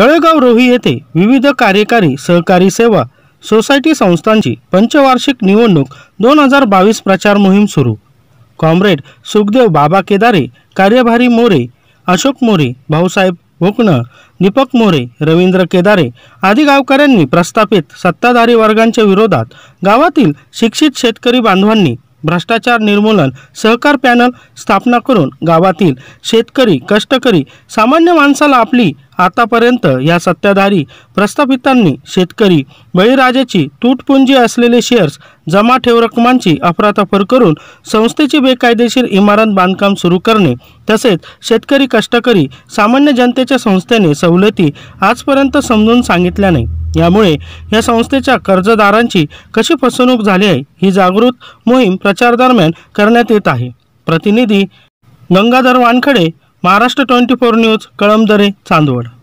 तळेगाव रोही येथे विविध कार्यकारी सहकारी सेवा सोसायटी संस्थांची पंचवार्षिक निवडणूक दोन हजार बावीस प्रचार मोहीम सुरू कॉम्रेड सुखदेव बाबा केदारे कार्यभारी मोरे अशोक मोरे भाऊसाहेब भोकणं दीपक मोरे रवींद्र केदारे आदी गावकऱ्यांनी प्रस्थापित सत्ताधारी वर्गांच्या विरोधात गावातील शिक्षित शेतकरी बांधवांनी भ्रष्टाचार निर्मूलन सहकार पॅनल स्थापना करून गावातील शेतकरी कष्टकरी सामान्य माणसाला आपली आतापर्यंत या सत्ताधारी प्रस्थापितांनी शेतकरी बळीराजाची तूटपुंजी असलेले शेअर्स जमा ठेव रकमांची अफरातफर करून संस्थेची बेकायदेशीर इमारत बांधकाम सुरू करणे तसेच शेतकरी कष्टकरी सामान्य जनतेच्या संस्थेने सवलती आजपर्यंत समजून सांगितल्या नाही यामुळे या संस्थेच्या कर्जदारांची कशी फसवणूक झाली आहे ही जागृत मोहीम प्रचार दरम्यान करण्यात येत आहे प्रतिनिधी Gangadhar Wankhede Maharashtra twenty four news Kalamdare Chandwad